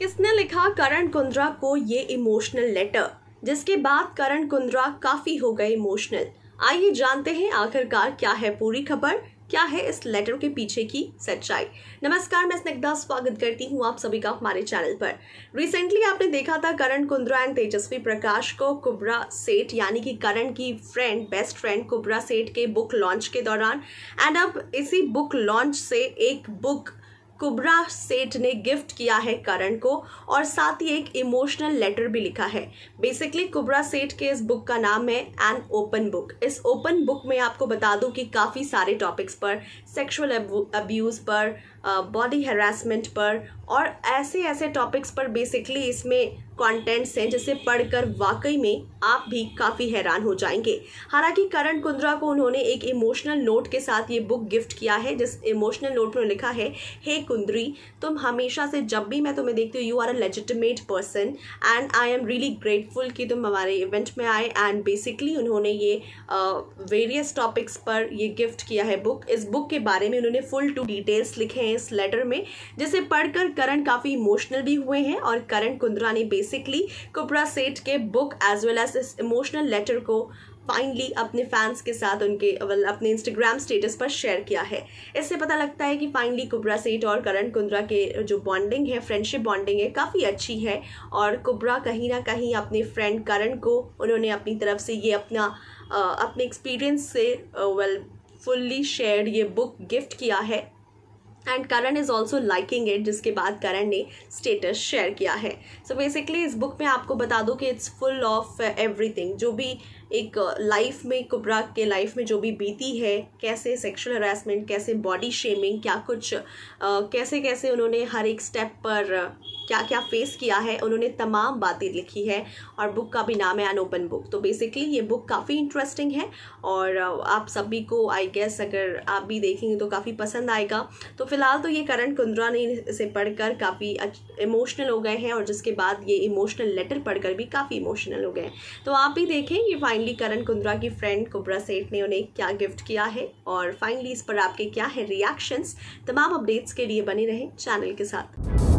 किसने लिखा करण कुंद्रा को ये इमोशनल लेटर जिसके बाद करण कुंद्रा काफी हो गए इमोशनल आइए जानते हैं आखिरकार क्या है पूरी खबर क्या है इस लेटर के पीछे की सच्चाई नमस्कार मैं स्निग्धा स्वागत करती हूँ आप सभी का हमारे चैनल पर रिसेंटली आपने देखा था करण कुंद्रा एंड तेजस्वी प्रकाश को कुबरा सेठ यानी कि करण की फ्रेंड बेस्ट फ्रेंड कुबरा सेठ के बुक लॉन्च के दौरान एंड अब इसी बुक लॉन्च से एक बुक कुबरा सेठ ने गिफ्ट किया है करण को और साथ ही एक इमोशनल लेटर भी लिखा है बेसिकली कुबरा सेठ के इस बुक का नाम है एन ओपन बुक इस ओपन बुक में आपको बता दूं कि काफ़ी सारे टॉपिक्स पर सेक्सुअल अब्यूज़ पर बॉडी हरासमेंट पर और ऐसे ऐसे टॉपिक्स पर बेसिकली इसमें कंटेंट्स हैं जिसे पढ़कर वाकई में आप भी काफ़ी हैरान हो जाएंगे हालांकि करण कुंद्रा को उन्होंने एक इमोशनल नोट के साथ ये बुक गिफ्ट किया है जिस इमोशनल नोट में लिखा है हे hey, कुंद्री तुम हमेशा से जब भी मैं तुम्हें देखती हूँ you are a legitimate person and I am really grateful कि तुम हमारे इवेंट में आए एंड बेसिकली उन्होंने ये वेरियस uh, टॉपिक्स पर ये गिफ्ट किया है बुक इस बुक के बारे में उन्होंने फुल टू डिटेल्स लिखे हैं इस लेटर में जिसे पढ़कर करण काफ़ी इमोशनल भी हुए हैं और करण कुंद्रा ने बेसिकली कुपरा सेठ के बुक एज वेल एज इस इमोशनल लेटर को फाइनली अपने फैंस के साथ उनके वल अपने इंस्टाग्राम स्टेटस पर शेयर किया है इससे पता लगता है कि फाइनली कुबरा सेठ और करण कुंद्रा के जो बॉन्डिंग है फ्रेंडशिप बॉन्डिंग है काफ़ी अच्छी है और कुबरा कहीं ना कहीं अपने फ्रेंड करण को उन्होंने अपनी तरफ से ये अपना अपने एक्सपीरियंस से वेल फुल्ली शेयर ये बुक गिफ्ट किया है and Karan is also liking it जिसके बाद करण ने स्टेटस शेयर किया है सो so बेसिकली इस बुक में आपको बता दूँ कि इट्स फुल ऑफ एवरीथिंग जो भी एक लाइफ uh, में कुबरा के लाइफ में जो भी बीती है कैसे सेक्सुअल हरासमेंट कैसे बॉडी शेमिंग क्या कुछ uh, कैसे कैसे उन्होंने हर एक स्टेप पर क्या क्या फेस किया है उन्होंने तमाम बातें लिखी है और बुक का भी नाम है अन ओपन बुक तो बेसिकली ये बुक काफ़ी इंटरेस्टिंग है और uh, आप सभी को आई गेस अगर आप भी देखेंगे तो काफ़ी पसंद आएगा तो फिलहाल तो ये करण कुंद्रा ने इसे पढ़कर काफ़ी इमोशनल हो गए हैं और जिसके बाद ये इमोशनल लेटर पढ़कर भी काफ़ी इमोशनल हो गए तो आप भी देखें ये फाइनली करण कुंद्रा की फ्रेंड कुबरा सेठ ने उन्हें क्या गिफ्ट किया है और फाइनली इस पर आपके क्या है रिएक्शंस तमाम अपडेट्स के लिए बने रहें चैनल के साथ